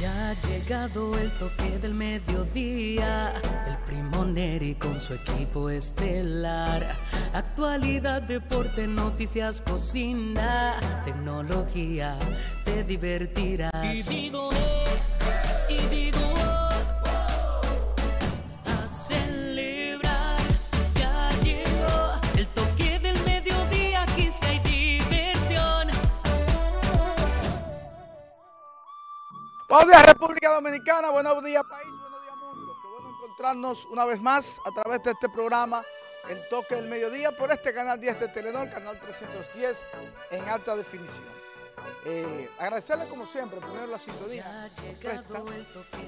Ya ha llegado el toque del mediodía, el primo Neri con su equipo estelar. Actualidad, deporte, noticias, cocina, tecnología, te divertirás. Buenos días República Dominicana, buenos días país, buenos días mundo. Qué bueno encontrarnos una vez más a través de este programa El Toque del Mediodía por este canal 10 de Telenor, canal 310 en alta definición. Agradecerles eh, agradecerle como siempre, primero la sintonía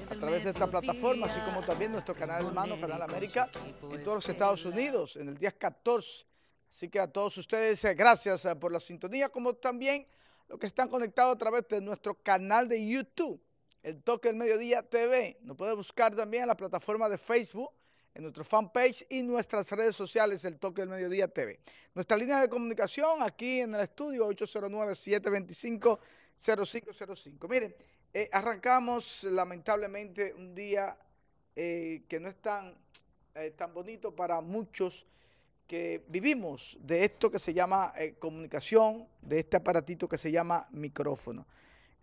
a través de esta plataforma, así como también nuestro canal hermano, Canal América, en todos los Estados Unidos, en el día 14. Así que a todos ustedes, eh, gracias eh, por la sintonía, como también los que están conectados a través de nuestro canal de YouTube el Toque del Mediodía TV. Nos puede buscar también en la plataforma de Facebook, en nuestro fanpage y nuestras redes sociales, el Toque del Mediodía TV. Nuestra línea de comunicación aquí en el estudio, 809-725-0505. Miren, eh, arrancamos lamentablemente un día eh, que no es tan, eh, tan bonito para muchos que vivimos de esto que se llama comunicación, de este aparatito que se llama micrófono.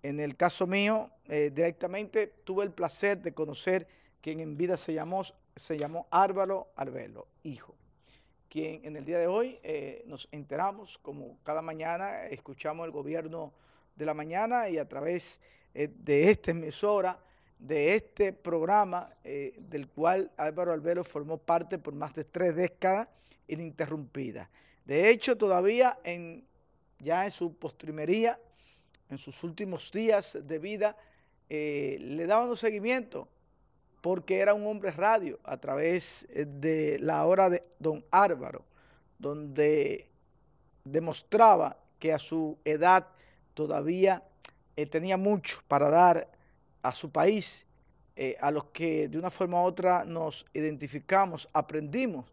En el caso mío, eh, directamente tuve el placer de conocer quien en vida se llamó, se llamó Álvaro Arbelo, hijo, quien en el día de hoy eh, nos enteramos, como cada mañana escuchamos el gobierno de la mañana y a través eh, de esta emisora, de este programa del cual Álvaro Arbelo formó parte por más de tres décadas ininterrumpida. De hecho, todavía en, ya en su postrimería en sus últimos días de vida, eh, le daban un seguimiento porque era un hombre radio a través eh, de la hora de don Álvaro, donde demostraba que a su edad todavía eh, tenía mucho para dar a su país, a los que de una forma u otra nos identificamos, aprendimos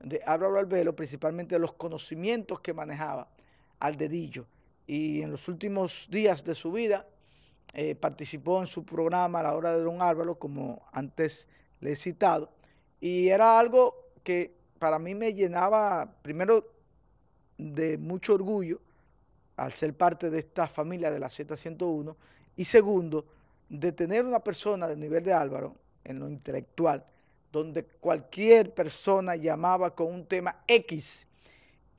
de Álvaro Albelo, principalmente los conocimientos que manejaba al dedillo y en los últimos días de su vida eh, participó en su programa a La Hora de Don Álvaro, como antes le he citado, y era algo que para mí me llenaba primero de mucho orgullo al ser parte de esta familia de la Z101 y segundo, de tener una persona del nivel de Álvaro en lo intelectual, donde cualquier persona llamaba con un tema X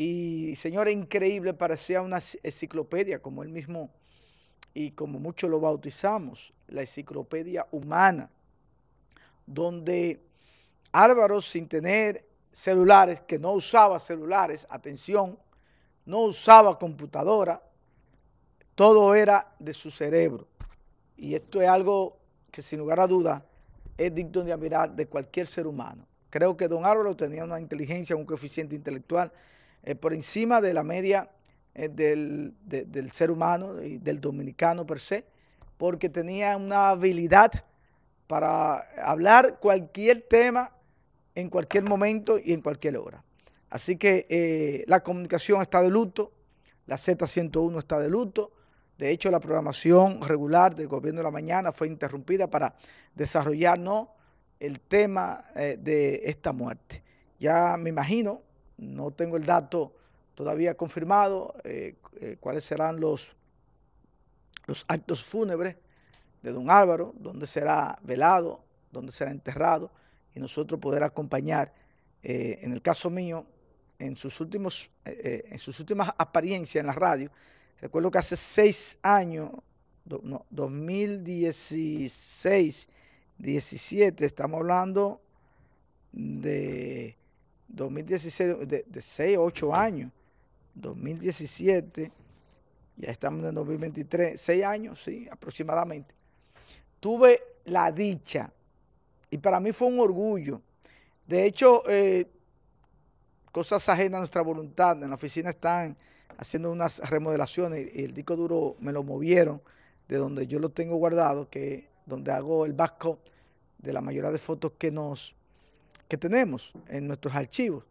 y, Señor, increíble, parecía una enciclopedia, como él mismo y como muchos lo bautizamos, la enciclopedia humana, donde Álvaro, sin tener celulares, que no usaba celulares, atención, no usaba computadora, todo era de su cerebro. Y esto es algo que sin lugar a duda es digno de admirar de cualquier ser humano. Creo que don Álvaro tenía una inteligencia, un coeficiente intelectual eh, por encima de la media eh, del, ser humano y del dominicano per se, porque tenía una habilidad para hablar cualquier tema en cualquier momento y en cualquier hora. Así que eh, la comunicación está de luto, la Z101 está de luto, de hecho la programación regular del gobierno de la mañana fue interrumpida para desarrollarnos el tema de esta muerte. Ya me imagino no tengo el dato todavía confirmado, eh, eh, cuáles serán los, los actos fúnebres de don Álvaro, dónde será velado, dónde será enterrado, y nosotros poder acompañar, eh, en el caso mío, en sus, últimos, en sus últimas apariencias en la radio. Recuerdo que hace seis años, 2016, 17, estamos hablando de 2016, de, de 6 8 años, 2017, ya estamos en 2023, 6 años, sí, aproximadamente, tuve la dicha, y para mí fue un orgullo, de hecho, eh, cosas ajenas a nuestra voluntad, en la oficina están haciendo unas remodelaciones y el disco duro me lo movieron de donde yo lo tengo guardado, que donde hago el backup de la mayoría de fotos que nos que tenemos en nuestros archivos.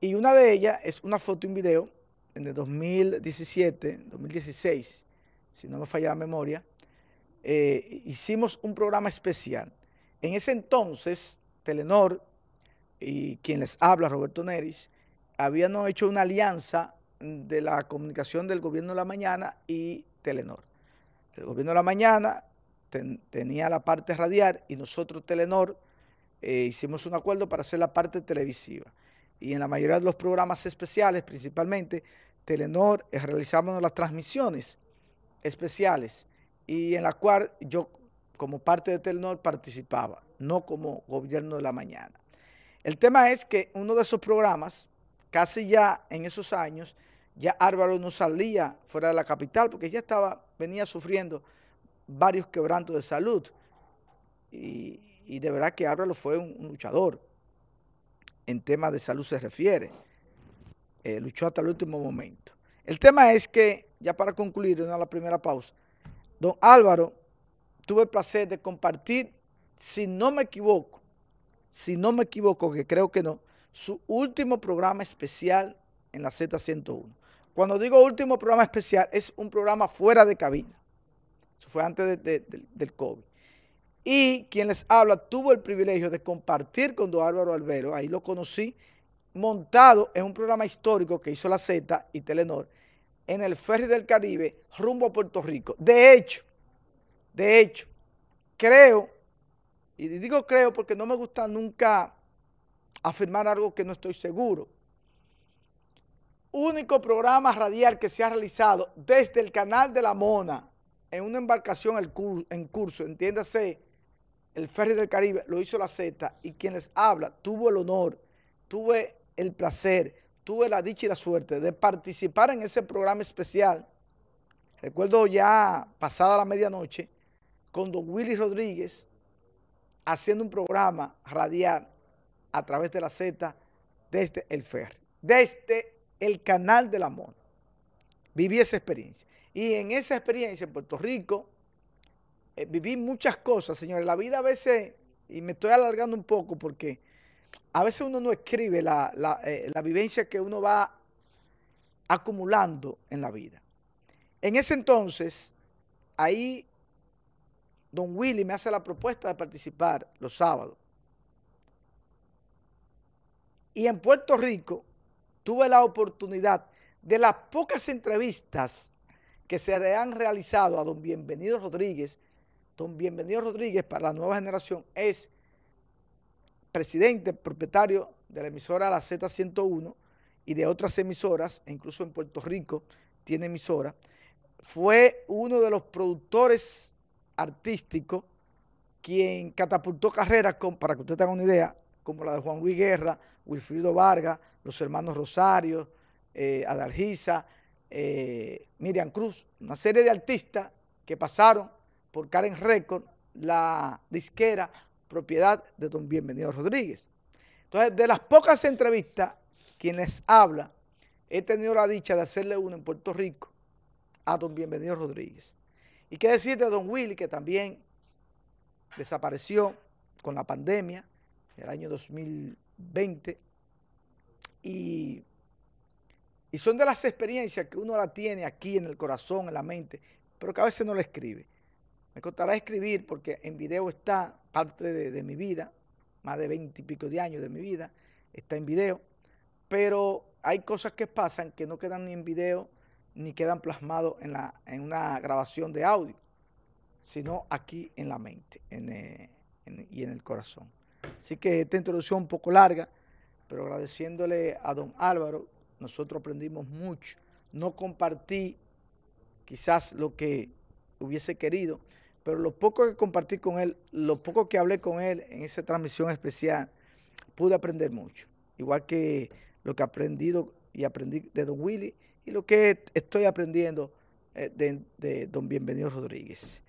Y una de ellas es una foto y un video en el 2017, 2016, si no me falla la memoria, eh, hicimos un programa especial. En ese entonces, Telenor y quien les habla, Roberto Neris, habían hecho una alianza de la comunicación del gobierno de la mañana y Telenor. El gobierno de la mañana tenía la parte radial y nosotros Telenor eh, hicimos un acuerdo para hacer la parte televisiva. Y en la mayoría de los programas especiales, principalmente Telenor, realizábamos eh, realizamos las transmisiones especiales y en la cual yo como parte de Telenor participaba, no como gobierno de la mañana. El tema es que uno de esos programas, casi ya en esos años, ya Álvaro no salía fuera de la capital porque ya estaba, venía sufriendo varios quebrantos de salud. Y, y de verdad que Álvaro fue un, luchador en temas de salud se refiere. Eh, luchó hasta el último momento. El tema es que, ya para concluir, una la primera pausa, don Álvaro, tuve el placer de compartir, si no me equivoco, si no me equivoco, que creo que no, su último programa especial en la Z101. Cuando digo último programa especial, es un programa fuera de cabina. Eso fue antes del COVID. Y quien les habla tuvo el privilegio de compartir con don Álvaro Albero, ahí lo conocí, montado en un programa histórico que hizo la Z y Telenor, en el ferry del Caribe rumbo a Puerto Rico. De hecho, de hecho, creo, y digo creo porque no me gusta nunca afirmar algo que no estoy seguro, único programa radial que se ha realizado desde el canal de la Mona en una embarcación en curso, entiéndase, el Ferry del Caribe, lo hizo la Z y quien les habla tuvo el honor, tuve el placer, tuve la dicha y la suerte de participar en ese programa especial. Recuerdo ya pasada la medianoche, con Don Willy Rodríguez haciendo un programa radial a través de la Z desde el ferry, desde el canal del amor. Viví esa experiencia. Y en esa experiencia en Puerto Rico, eh, viví muchas cosas, señores. La vida a veces, y me estoy alargando un poco porque a veces uno no escribe la, eh, la vivencia que uno va acumulando en la vida. En ese entonces, ahí don Willy me hace la propuesta de participar los sábados. Y en Puerto Rico tuve la oportunidad de las pocas entrevistas que se han realizado a don Bienvenido Rodríguez Don Bienvenido Rodríguez para la nueva generación es presidente, propietario de la emisora La Z101 y de otras emisoras, e incluso en Puerto Rico tiene emisora, fue uno de los productores artísticos quien catapultó carreras, para que usted tenga una idea, como la de Juan Luis Guerra, Wilfrido Vargas, los hermanos Rosario, eh, Adalgisa, eh, Miriam Cruz, una serie de artistas que pasaron por Karen Record, la disquera propiedad de don Bienvenido Rodríguez. Entonces, de las pocas entrevistas, quienes habla, he tenido la dicha de hacerle una en Puerto Rico a don Bienvenido Rodríguez. Y qué decir de don Willy, que también desapareció con la pandemia en el año 2020. Y, y son de las experiencias que uno la tiene aquí en el corazón, en la mente, pero que a veces no le escribe. Me costará escribir porque en video está parte de, mi vida, más de pico de años de mi vida, está en video, pero hay cosas que pasan que no quedan ni en video ni quedan plasmados en, la, en una grabación de audio, sino aquí en la mente eh, y en el corazón. Así que esta introducción un poco larga, pero agradeciéndole a don Álvaro, nosotros aprendimos mucho. No compartí quizás lo que hubiese querido, pero lo poco que compartí con él, lo poco que hablé con él en esa transmisión especial, pude aprender mucho. Igual que lo que he aprendido y aprendí de Don Willy y lo que estoy aprendiendo eh, de, Don Bienvenido Rodríguez.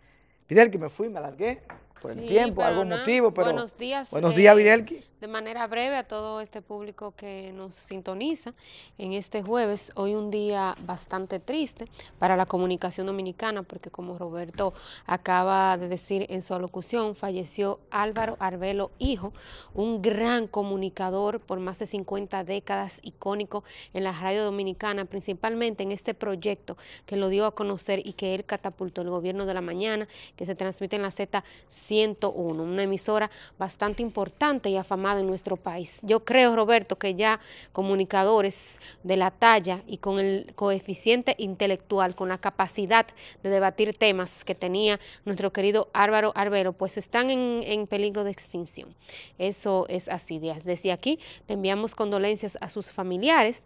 Videl, que me fui, me alargué por el tiempo, algún motivo, pero... Buenos días. Buenos días, eh, de manera breve a todo este público que nos sintoniza en este jueves. Hoy un día bastante triste para la comunicación dominicana porque como Roberto acaba de decir en su alocución, falleció Álvaro Arbelo Hijo, un gran comunicador por más de 50 décadas, icónico en la radio dominicana, principalmente en este proyecto que lo dio a conocer y que él catapultó el gobierno de la mañana, que se transmite en la Z101, una emisora bastante importante y afamada de nuestro país. Yo creo, Roberto, que ya comunicadores de la talla y con el coeficiente intelectual, con la capacidad de debatir temas que tenía nuestro querido Álvaro Arbero, pues están en, en peligro de extinción. Eso es así. Desde aquí le enviamos condolencias a sus familiares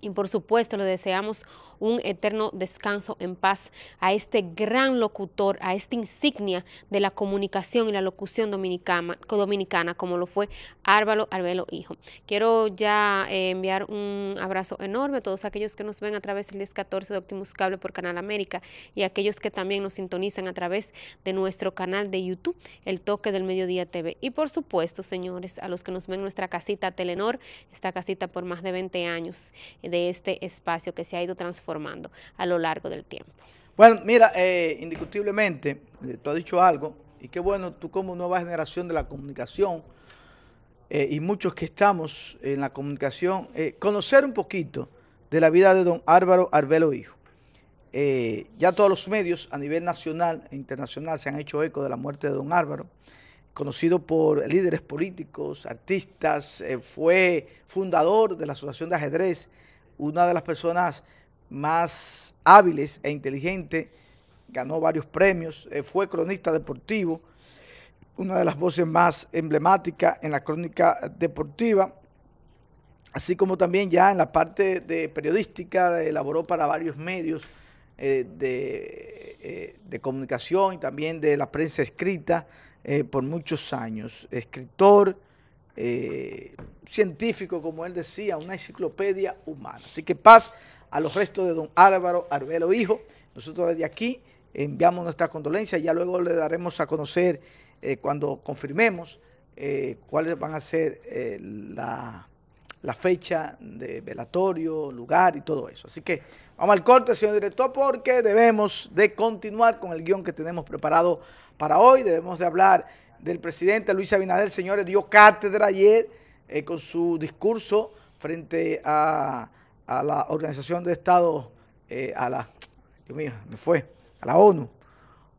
y por supuesto le deseamos un eterno descanso en paz a este gran locutor, a esta insignia de la comunicación y la locución dominicana, dominicana como lo fue Árvalo Arbelo Hijo. Quiero ya eh, enviar un abrazo enorme a todos aquellos que nos ven a través del 1014 de Optimus Cable por Canal América y aquellos que también nos sintonizan a través de nuestro canal de YouTube, El Toque del Mediodía TV. Y por supuesto, señores, a los que nos ven en nuestra casita Telenor, esta casita por más de 20 años de este espacio que se ha ido transformando a lo largo del tiempo. Bueno, mira, eh, indiscutiblemente, eh, tú has dicho algo, y qué bueno, tú como nueva generación de la comunicación, eh, y muchos que estamos en la comunicación, conocer un poquito de la vida de don Álvaro Arbelo Hijo. ya todos los medios a nivel nacional e internacional se han hecho eco de la muerte de don Álvaro, conocido por líderes políticos, artistas, fue fundador de la Asociación de Ajedrez una de las personas más hábiles e inteligentes, ganó varios premios, eh, fue cronista deportivo, una de las voces más emblemáticas en la crónica deportiva, así como también ya en la parte de periodística elaboró para varios medios eh, eh, de, comunicación y también de la prensa escrita por muchos años, escritor, eh, científico, como él decía, una enciclopedia humana. Así que paz a los restos de don Álvaro Arbelo Hijo. Nosotros desde aquí enviamos nuestra condolencia, ya luego le daremos a conocer eh, cuando confirmemos eh, cuáles van a ser la, la, fecha de velatorio, lugar y todo eso. Así que vamos al corte, señor director, porque debemos de continuar con el guión que tenemos preparado para hoy, debemos de hablar del presidente Luis Abinader, señores, dio cátedra ayer eh, con su discurso frente a, la Organización de Estados, eh, a la, Dios mío, me fue, a la ONU,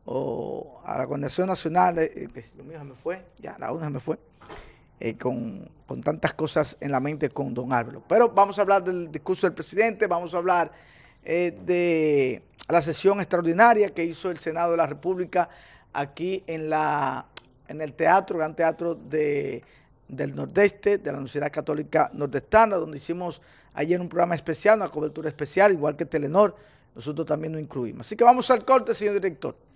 o a la Organización Nacional, eh, Dios mío, me fue, ya, la ONU me fue, con, con tantas cosas en la mente con don Álvaro. Pero vamos a hablar del discurso del presidente, vamos a hablar de la sesión extraordinaria que hizo el Senado de la República aquí en la en el teatro, Gran Teatro de, del Nordeste, de la Universidad Católica Nordestana, donde hicimos ayer un programa especial, una cobertura especial, igual que Telenor, nosotros también lo incluimos. Así que vamos al corte, señor director.